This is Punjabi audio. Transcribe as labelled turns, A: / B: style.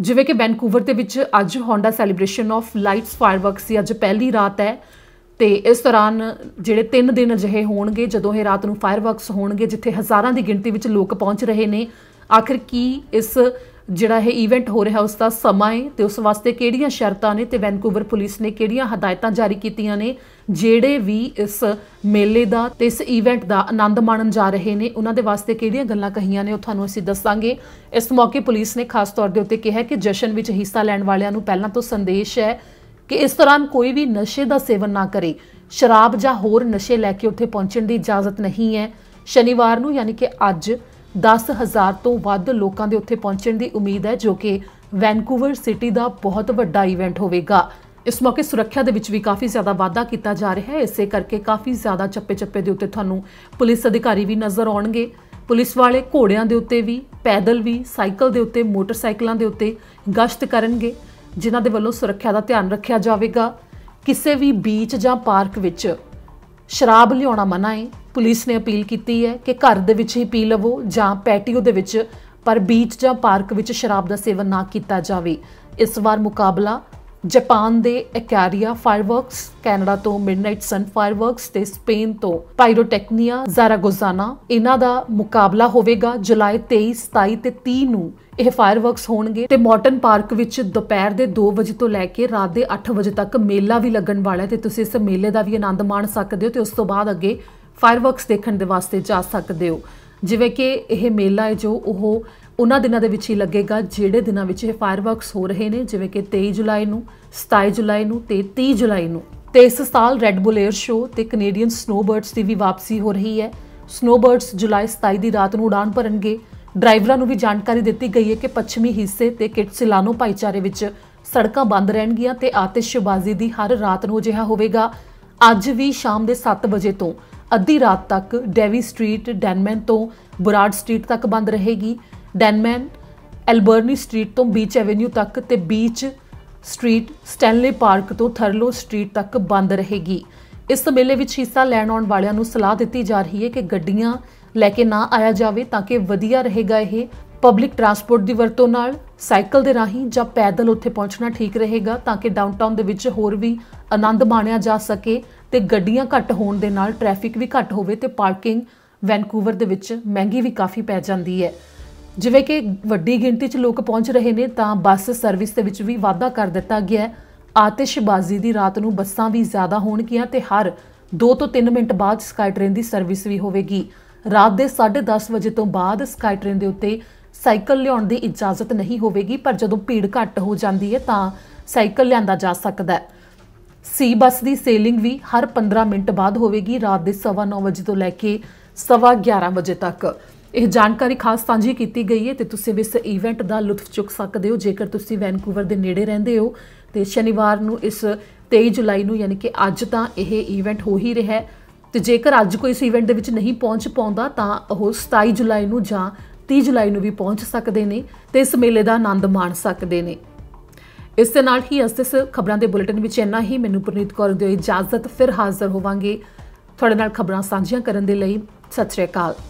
A: ਜਿਵੇਂ ਕਿ ਵੈਨਕੂਵਰ ਦੇ ਵਿੱਚ ਅੱਜ Honda celebration of lights fireworks ਦੀ ਅੱਜ ਪਹਿਲੀ ਰਾਤ ਹੈ ਤੇ ਇਸ ਦੌਰਾਨ ਜਿਹੜੇ 3 ਦਿਨ ਅਜਿਹੇ ਹੋਣਗੇ ਜਦੋਂ ਇਹ ਰਾਤ ਨੂੰ ਫਾਇਰਵਰਕਸ ਹੋਣਗੇ ਜਿੱਥੇ ਹਜ਼ਾਰਾਂ ਦੀ ਗਿਣਤੀ ਵਿੱਚ ਲੋਕ ਪਹੁੰਚ ਰਹੇ ਨੇ ਆਖਿਰ ਕੀ ਇਸ ਜਿਹੜਾ ਇਹ ਇਵੈਂਟ ਹੋ ਰਿਹਾ ਉਸ ਦਾ ਸਮਾਂ ਹੈ ਤੇ ਉਸ ਵਾਸਤੇ ਕਿਹੜੀਆਂ ਸ਼ਰਤਾਂ ਨੇ ਤੇ ਵੈਨਕੂਵਰ ਪੁਲਿਸ ਨੇ ਕਿਹੜੀਆਂ ਹਦਾਇਤਾਂ ਜਾਰੀ ਕੀਤੀਆਂ ਨੇ ਜਿਹੜੇ ਵੀ ਇਸ ਮੇਲੇ ਦਾ ਤੇ ਇਸ ਇਵੈਂਟ ਦਾ ਆਨੰਦ ਮਾਣਨ ਜਾ ਰਹੇ ਨੇ ਉਹਨਾਂ ਦੇ ਵਾਸਤੇ ਕਿਹੜੀਆਂ ਗੱਲਾਂ ਕਹੀਆਂ ਨੇ ਉਹ ਤੁਹਾਨੂੰ ਅਸੀਂ ਦੱਸਾਂਗੇ ਇਸ ਮੌਕੇ ਪੁਲਿਸ ਨੇ ਖਾਸ ਤੌਰ ਦੇ ਉੱਤੇ ਕਿਹਾ ਕਿ ਜਸ਼ਨ ਵਿੱਚ ਹਿੱਸਾ ਲੈਣ ਵਾਲਿਆਂ ਨੂੰ ਪਹਿਲਾਂ ਤੋਂ ਸੰਦੇਸ਼ ਹੈ ਕਿ ਇਸ ਦੌਰਾਨ ਕੋਈ ਵੀ ਨਸ਼ੇ ਦਾ ਸੇਵਨ ਨਾ ਕਰੇ ਸ਼ਰਾਬ ਜਾਂ ਹੋਰ ਨਸ਼ੇ ਲੈ ਕੇ ਉੱਥੇ ਪਹੁੰਚਣ ਦੀ ਇਜਾਜ਼ਤ ਨਹੀਂ ਹੈ ਸ਼ਨੀਵਾਰ ਨੂੰ ਯਾਨੀ ਕਿ ਅੱਜ 10000 ਤੋਂ ਵੱਧ ਲੋਕਾਂ ਦੇ ਉੱਥੇ ਪਹੁੰਚਣ ਦੀ ਉਮੀਦ ਹੈ ਜੋ ਕਿ ਵੈਨਕੂਵਰ ਸਿਟੀ ਦਾ ਬਹੁਤ ਵੱਡਾ ਇਵੈਂਟ ਹੋਵੇਗਾ ਇਸ ਮੌਕੇ ਸੁਰੱਖਿਆ ਦੇ ਵਿੱਚ ਵੀ ਕਾਫੀ ਜ਼ਿਆਦਾ ਵਾਧਾ ਕੀਤਾ ਜਾ ਰਿਹਾ ਹੈ ਇਸੇ ਕਰਕੇ ਕਾਫੀ ਜ਼ਿਆਦਾ ਚੱਪੇ-ਚੱਪੇ ਦੇ ਉੱਤੇ ਤੁਹਾਨੂੰ ਪੁਲਿਸ ਅਧਿਕਾਰੀ ਵੀ ਨਜ਼ਰ ਆਉਣਗੇ ਪੁਲਿਸ ਵਾਲੇ ਘੋੜਿਆਂ ਦੇ ਉੱਤੇ ਵੀ ਪੈਦਲ ਵੀ ਸਾਈਕਲ ਦੇ ਉੱਤੇ ਮੋਟਰਸਾਈਕਲਾਂ ਦੇ ਉੱਤੇ ਗਸ਼ਤ ਕਰਨਗੇ ਜਿਨ੍ਹਾਂ ਦੇ ਵੱਲੋਂ ਸੁਰੱਖਿਆ ਦਾ ਧਿਆਨ ਰੱਖਿਆ ਜਾਵੇਗਾ ਕਿਸੇ ਵੀ ਬੀਚ ਜਾਂ ਪਾਰਕ ਵਿੱਚ ਸ਼ਰਾਬ ਲਿਆਉਣਾ ਮਨਾ ਹੈ ਪੁਲਿਸ ਨੇ ਅਪੀਲ ਕੀਤੀ ਹੈ ਕਿ ਘਰ ਦੇ ਵਿੱਚ ਹੀ ਪੀ ਲਵੋ ਜਾਂ ਪੈਟੀਓ ਦੇ ਵਿੱਚ ਪਰ ਬੀਚ ਜਾਂ ਪਾਰਕ ਵਿੱਚ ਸ਼ਰਾਬ ਦਾ ਸੇਵਨ ਨਾ ਕੀਤਾ ਜਾਵੇ ਇਸ ਵਾਰ ਮੁਕਾਬਲਾ ਜਾਪਾਨ ਦੇ ਐਕਾਰੀਆ ਫਾਇਰਵਰਕਸ ਕੈਨੇਡਾ ਤੋਂ ਮਿਡਨਾਈਟ ਸਨ ਫਾਇਰਵਰਕਸ ਤੇ ਸਪੇਨ ਤੋਂ ਪਾਇਰੋਟੈਕਨੀਆ ਜ਼ਾਰਾਗੋਜ਼ਾਨਾ ਇਹਨਾਂ ਦਾ ਮੁਕਾਬਲਾ ਹੋਵੇਗਾ ਜੁਲਾਈ 23 27 ਤੇ 30 ਨੂੰ ਇਹ ਫਾਇਰਵਰਕਸ ਹੋਣਗੇ ਤੇ ਮੌਟਨ ਪਾਰਕ ਵਿੱਚ ਦੁਪਹਿਰ ਦੇ 2 ਵਜੇ ਤੋਂ ਲੈ ਕੇ ਰਾਤ ਦੇ 8 ਵਜੇ ਤੱਕ ਮੇਲਾ ਵੀ ਲੱਗਣ ਵਾਲਾ ਹੈ ਤੇ ਤੁਸੀਂ ਇਸ ਮੇਲੇ ਦਾ ਵੀ ਆਨੰਦ ਮਾਣ ਸਕਦੇ ਹੋ ਤੇ ਉਸ ਤੋਂ ਬਾਅਦ ਅੱਗੇ ਫਾਇਰਵਰਕਸ ਦੇਖਣ ਦੇ ਵਾਸਤੇ ਜਾ ਸਕਦੇ ਹੋ ਜਿਵੇਂ ਕਿ ਇਹ ਮੇਲਾ ਹੈ ਜੋ ਉਹ ਉਹਨਾਂ ਦਿਨਾਂ ਦੇ ਵਿੱਚ ਹੀ ਲੱਗੇਗਾ ਜਿਹੜੇ ਦਿਨਾਂ ਵਿੱਚ ਇਹ ਫਾਇਰਵਰਕਸ ਹੋ ਰਹੇ ਨੇ ਜਿਵੇਂ ਕਿ 23 ਜੁਲਾਈ ਨੂੰ 27 ਜੁਲਾਈ ਨੂੰ ਤੇ 30 ਜੁਲਾਈ ਨੂੰ ਤੇ ਇਸ ਸਾਲ ਰੈੱਡ ਬੁਲ 에ਅਰ ਸ਼ੋ ਤੇ ਕੈਨੇਡੀਅਨ ਸਨੋਬਰਡਸ ਦੀ ਵੀ ਵਾਪਸੀ ਹੋ ਰਹੀ ਹੈ ਸਨੋਬਰਡਸ ਜੁਲਾਈ 27 ਦੀ ਰਾਤ ਨੂੰ ਉਡਾਨ ਭਰਨਗੇ ਡਰਾਈਵਰਾਂ ਨੂੰ ਵੀ ਜਾਣਕਾਰੀ ਦਿੱਤੀ ਗਈ ਹੈ ਕਿ ਪੱਛਮੀ ਹਿੱਸੇ ਤੇ ਕਿਟਸਿਲਾਨੋ ਭਾਈਚਾਰੇ ਵਿੱਚ ਸੜਕਾਂ ਬੰਦ ਰਹਿਣਗੀਆਂ ਤੇ ਆਤਿਸ਼ਬਾਜ਼ੀ ਦੀ ਹਰ ਰਾਤ ਨੂੰ ਅਜਿਹਾ ਹੋਵੇਗਾ ਅੱਜ ਵੀ ਸ਼ਾਮ ਦੇ 7 ਵਜੇ ਤੋਂ ਅੱਧੀ ਰਾਤ ਤੱਕ ਡੈਵੀ ਸਟਰੀਟ ਡੈਨਮੈਨ ਤੋਂ ਬੁਰਾਡ ਸਟਰੀਟ ਤੱਕ ਬੰਦ ਰਹੇਗੀ ਡੈਨਮੈਨ ਐਲਬਰਨੀ ਸਟਰੀਟ ਤੋਂ ਬੀਚ ਐਵੇਨਿਊ ਤੱਕ ਤੇ ਬੀਚ ਸਟਰੀਟ ਸਟੈਨਲੇ ਪਾਰਕ ਤੋਂ ਥਰਲੋ ਸਟਰੀਟ ਤੱਕ ਬੰਦ ਰਹੇਗੀ ਇਸ ਮੇਲੇ ਵਿੱਚ ਹਿੱਸਾ ਲੈਣ ਆਉਣ ਵਾਲਿਆਂ ਨੂੰ ਸਲਾਹ ਦਿੱਤੀ ਜਾ ਰਹੀ ਹੈ ਕਿ ਗੱਡੀਆਂ ਲੈ ਕੇ ਨਾ ਆਇਆ ਜਾਵੇ ਤਾਂ ਕਿ ਵਧੀਆ ਰਹੇਗਾ ਇਹ ਪਬਲਿਕ ਟਰਾਂਸਪੋਰਟ ਦੀ ਵਰਤੋਂ ਨਾਲ ਸਾਈਕਲ ਦੇ ਰਾਹੀਂ ਜਾਂ ਪੈਦਲ ਉੱਥੇ ਪਹੁੰਚਣਾ ਠੀਕ ਰਹੇਗਾ ਤਾਂ ਕਿ ਡਾਊਨਟਾਊਨ ਦੇ ਵਿੱਚ ਹੋਰ ਵੀ ਆਨੰਦ ਮਾਣਿਆ ਜਾ ਸਕੇ ਤੇ ਗੱਡੀਆਂ ਘੱਟ ਹੋਣ ਦੇ ਨਾਲ ਟ੍ਰੈਫਿਕ ਵੀ ਘੱਟ ਹੋਵੇ ਤੇ ਪਾਰਕਿੰਗ ਵੈਨਕੂਵਰ ਦੇ ਵਿੱਚ ਮਹਿੰਗੀ ਵੀ ਕਾਫੀ ਪੈ ਜਾਂਦੀ ਹੈ ਜਿਵੇਂ ਕਿ ਵੱਡੀ ਗਿਣਤੀ 'ਚ ਲੋਕ ਪਹੁੰਚ ਰਹੇ ਨੇ ਤਾਂ ਬੱਸ ਸਰਵਿਸ ਦੇ ਵਿੱਚ ਵੀ ਵਾਧਾ ਕਰ ਦਿੱਤਾ ਗਿਆ ਹੈ ਆਤਿਸ਼ਬਾਜ਼ੀ ਦੀ ਰਾਤ ਨੂੰ ਬੱਸਾਂ ਵੀ ਜ਼ਿਆਦਾ ਹੋਣਗੀਆਂ ਤੇ ਹਰ 2 ਤੋਂ 3 ਮਿੰਟ ਬਾਅਦ ਸਕਾਈ ਟ੍ਰੇਨ ਦੀ ਸਰਵਿਸ ਵੀ ਹੋਵੇਗੀ ਰਾਤ ਦੇ 10:30 ਵਜੇ ਤੋਂ ਬਾਅਦ ਸਕਾਈ ਟ੍ਰੇਨ ਦੇ ਉੱਤੇ ਸਾਈਕਲ ਲਿਆਉਣ ਦੀ ਇਜਾਜ਼ਤ ਨਹੀਂ ਹੋਵੇਗੀ ਪਰ ਜਦੋਂ ਭੀੜ ਘੱਟ ਹੋ ਜਾਂਦੀ ਹੈ ਤਾਂ ਸਾਈਕਲ ਲਿਆਂਦਾ ਜਾ ਸਕਦਾ ਹੈ ਸੀ ਬੱਸ ਦੀ ਸੇਲਿੰਗ ਵੀ ਹਰ 15 ਮਿੰਟ ਬਾਅਦ ਹੋਵੇਗੀ ਰਾਤ ਦੇ 9:30 ਵਜੇ ਤੋਂ ਲੈ ਕੇ 11:30 ਵਜੇ ਤੱਕ ਇਹ ਜਾਣਕਾਰੀ ਖਾਸ ਸਾਂਝੀ ਕੀਤੀ ਗਈ ਹੈ ਤੇ ਤੁਸੀਂ ਇਸ ਇਵੈਂਟ ਦਾ ਲੁਤਫ ਚੁੱਕ ਸਕਦੇ ਹੋ ਜੇਕਰ ਤੁਸੀਂ ਵੈਨਕੂਵਰ ਦੇ ਨੇੜੇ ਰਹਿੰਦੇ ਹੋ ਤੇ ਸ਼ਨੀਵਾਰ ਨੂੰ ਇਸ 23 ਜੁਲਾਈ ਨੂੰ ਯਾਨੀ ਕਿ ਅੱਜ ਤਾਂ ਇਹ ਇਵੈਂਟ ਹੋ ਹੀ ਰਿਹਾ ਹੈ ਤੇ ਜੇਕਰ ਅੱਜ ਕੋਈ ਇਸ ਇਵੈਂਟ ਦੇ ਵਿੱਚ ਨਹੀਂ ਪਹੁੰਚ ਪਾਉਂਦਾ ਤਾਂ ਉਹ 27 ਜੁਲਾਈ ਨੂੰ ਜਾਂ 30 ਜੁਲਾਈ ਨੂੰ ਵੀ ਪਹੁੰਚ ਸਕਦੇ ਨੇ ਤੇ ਇਸ ਮੇਲੇ ਦਾ ਆਨੰਦ ਮਾਣ ਸਕਦੇ ਨੇ ਇਸ ਦੇ ਨਾਲ ਹੀ ਅਸਤਿਸ ਖਬਰਾਂ ਦੇ ਬੁਲੇਟਿਨ ਵਿੱਚ ਇੰਨਾ ਹੀ ਮੈਨੂੰ ਪ੍ਰਨੀਤ ਕੌਰ ਦੀ ਇਜਾਜ਼ਤ ਫਿਰ ਹਾਜ਼ਰ ਹੋਵਾਂਗੇ ਤੁਹਾਡੇ ਨਾਲ ਖਬਰਾਂ ਸਾਂਝੀਆਂ ਕਰਨ ਦੇ ਲਈ ਸਤਿ ਸ਼੍ਰੀ ਅਕਾਲ